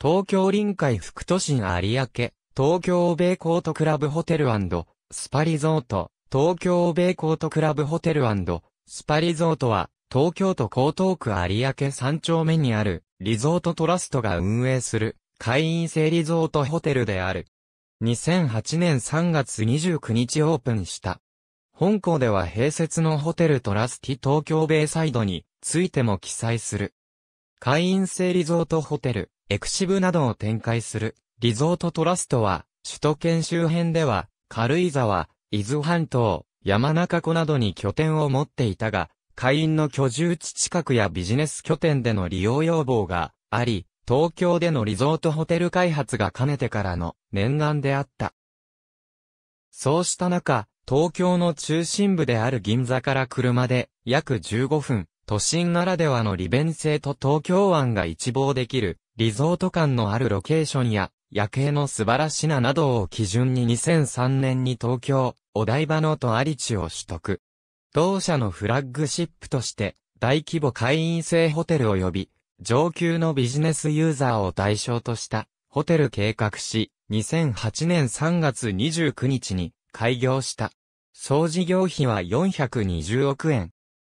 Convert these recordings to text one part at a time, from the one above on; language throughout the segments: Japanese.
東京臨海副都心有明、東京米コートクラブホテルスパリゾート、東京米コートクラブホテルスパリゾートは、東京都江東区有明三丁目にある、リゾートトラストが運営する、会員制リゾートホテルである。2008年3月29日オープンした。本校では併設のホテルトラスティ東京米サイドについても記載する。会員制リゾートホテル、エクシブなどを展開する、リゾートトラストは、首都圏周辺では、軽井沢、伊豆半島、山中湖などに拠点を持っていたが、会員の居住地近くやビジネス拠点での利用要望があり、東京でのリゾートホテル開発が兼ねてからの念願であった。そうした中、東京の中心部である銀座から車で約15分、都心ならではの利便性と東京湾が一望できるリゾート感のあるロケーションや、夜景の素晴らしななどを基準に2003年に東京、お台場のとあり地を取得。同社のフラッグシップとして、大規模会員制ホテル及び、上級のビジネスユーザーを対象とした、ホテル計画し、2008年3月29日に開業した。総事業費は420億円。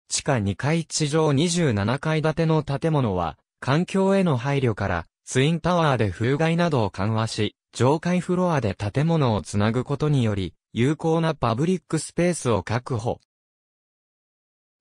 地下2階地上27階建ての建物は、環境への配慮から、ツインタワーで風害などを緩和し、上階フロアで建物をつなぐことにより、有効なパブリックスペースを確保。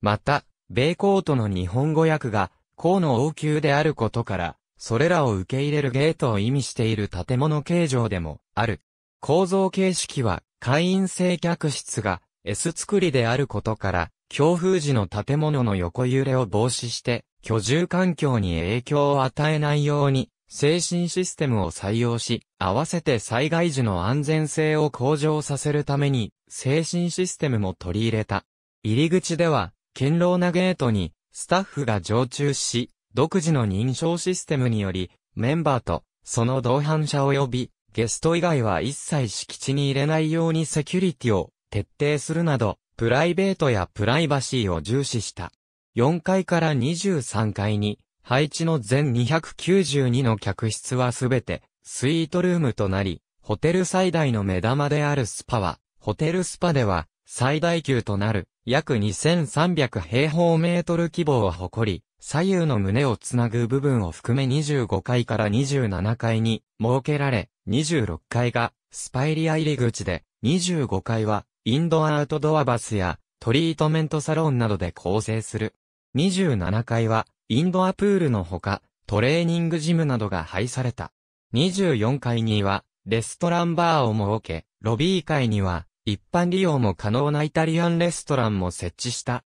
また、米コートの日本語訳が、項の応急であることから、それらを受け入れるゲートを意味している建物形状でもある。構造形式は会員制客室が S 作りであることから、強風時の建物の横揺れを防止して居住環境に影響を与えないように、精神システムを採用し、合わせて災害時の安全性を向上させるために、精神システムも取り入れた。入り口では、堅牢なゲートに、スタッフが常駐し、独自の認証システムにより、メンバーと、その同伴者及び、ゲスト以外は一切敷地に入れないようにセキュリティを徹底するなど、プライベートやプライバシーを重視した。4階から23階に、配置の全292の客室はすべて、スイートルームとなり、ホテル最大の目玉であるスパは、ホテルスパでは、最大級となる、約2300平方メートル規模を誇り、左右の胸をつなぐ部分を含め25階から27階に設けられ、26階がスパエリア入り口で、25階はインドアウトドアバスやトリートメントサロンなどで構成する。27階は、インドアプールのほか、トレーニングジムなどが配された。24階には、レストランバーを設け、ロビー階には、一般利用も可能なイタリアンレストランも設置した。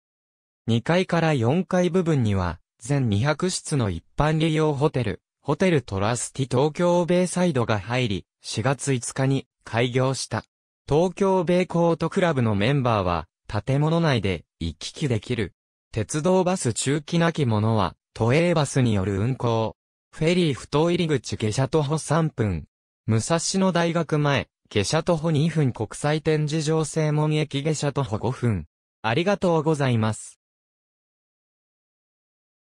2階から4階部分には、全200室の一般利用ホテル、ホテルトラスティ東京ベイサイドが入り、4月5日に開業した。東京ベイコートクラブのメンバーは、建物内で行き来できる鉄道バス中期なきものは、都営バスによる運行。フェリー不当入り口下車徒歩3分。武蔵野大学前、下車徒歩2分国際展示場正門駅下車徒歩5分。ありがとうございます。